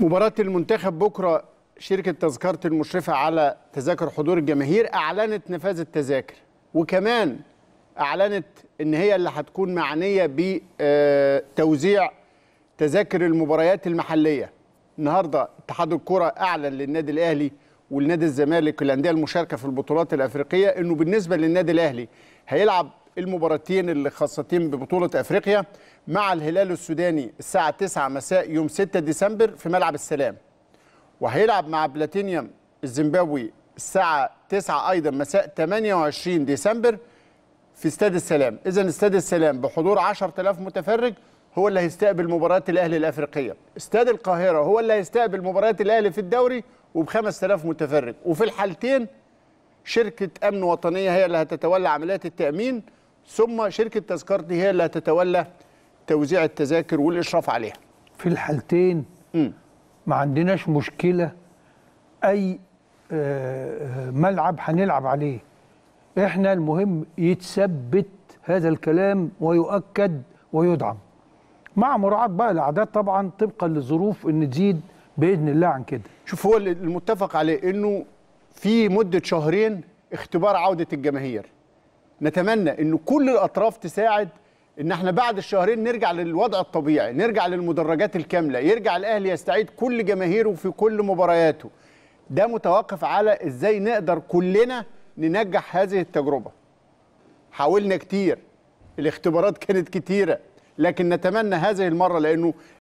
مباراة المنتخب بكرة شركة تذكرة المشرفة على تذاكر حضور الجماهير أعلنت نفاذ التذاكر وكمان أعلنت إن هي اللي هتكون معنية بتوزيع آه، تذاكر المباريات المحلية النهاردة اتحاد الكرة أعلن للنادي الأهلي والنادي الزمالك الأندية المشاركة في البطولات الأفريقية إنه بالنسبة للنادي الأهلي هيلعب المباراتين الخاصتين ببطولة أفريقيا مع الهلال السوداني الساعة 9 مساء يوم 6 ديسمبر في ملعب السلام وهيلعب مع بلاتينيوم الزيمبابوي الساعة 9 أيضا مساء 28 ديسمبر في استاد السلام إذا استاد السلام بحضور 10000 متفرج هو اللي هيستقبل مباراة الأهلي الأفريقية استاد القاهرة هو اللي هيستقبل مباراة الأهلي في الدوري وب 5000 متفرج وفي الحالتين شركة أمن وطنية هي اللي هتتولى عمليات التأمين ثم شركه تذكرتي هي اللي هتتولى توزيع التذاكر والاشراف عليها في الحالتين م. ما عندناش مشكله اي آه، ملعب هنلعب عليه احنا المهم يتثبت هذا الكلام ويؤكد ويدعم مع مراعاه بقى الاعداد طبعا طبقا للظروف ان تزيد باذن الله عن كده شوف هو المتفق عليه انه في مده شهرين اختبار عوده الجماهير نتمنى ان كل الاطراف تساعد ان احنا بعد الشهرين نرجع للوضع الطبيعي نرجع للمدرجات الكامله يرجع الاهلي يستعيد كل جماهيره في كل مبارياته ده متوقف على ازاي نقدر كلنا ننجح هذه التجربه حاولنا كتير الاختبارات كانت كتيره لكن نتمنى هذه المره لانه